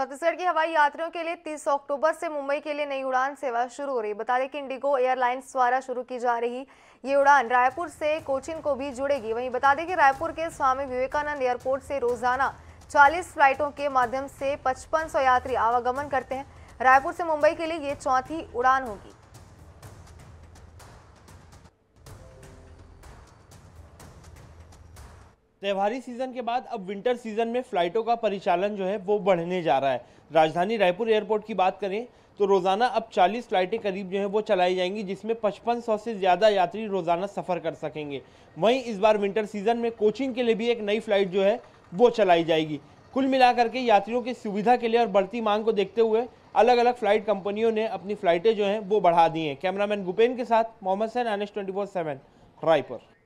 छत्तीसगढ़ की हवाई यात्रियों के लिए 30 अक्टूबर से मुंबई के लिए नई उड़ान सेवा शुरू हो रही बता दें कि इंडिगो एयरलाइंस द्वारा शुरू की जा रही ये उड़ान रायपुर से कोचिन को भी जुड़ेगी वहीं बता दें कि रायपुर के स्वामी विवेकानंद एयरपोर्ट से रोजाना 40 फ्लाइटों के माध्यम से पचपन यात्री आवागमन करते हैं रायपुर से मुंबई के लिए ये चौथी उड़ान होगी त्यौहारी सीजन के बाद अब विंटर सीजन में फ्लाइटों का परिचालन जो है वो बढ़ने जा रहा है राजधानी रायपुर एयरपोर्ट की बात करें तो रोज़ाना अब 40 फ्लाइटें करीब जो है वो चलाई जाएंगी जिसमें 5500 से ज़्यादा यात्री रोज़ाना सफ़र कर सकेंगे वहीं इस बार विंटर सीजन में कोचिंग के लिए भी एक नई फ्लाइट जो है वो चलाई जाएगी कुल मिलाकर के यात्रियों की सुविधा के लिए और बढ़ती मांग को देखते हुए अलग अलग फ्लाइट कंपनियों ने अपनी फ़्लाइटें जो हैं वो बढ़ा दी हैं कैमरामैन भूपेन के साथ मोहम्मद सैन एन एस रायपुर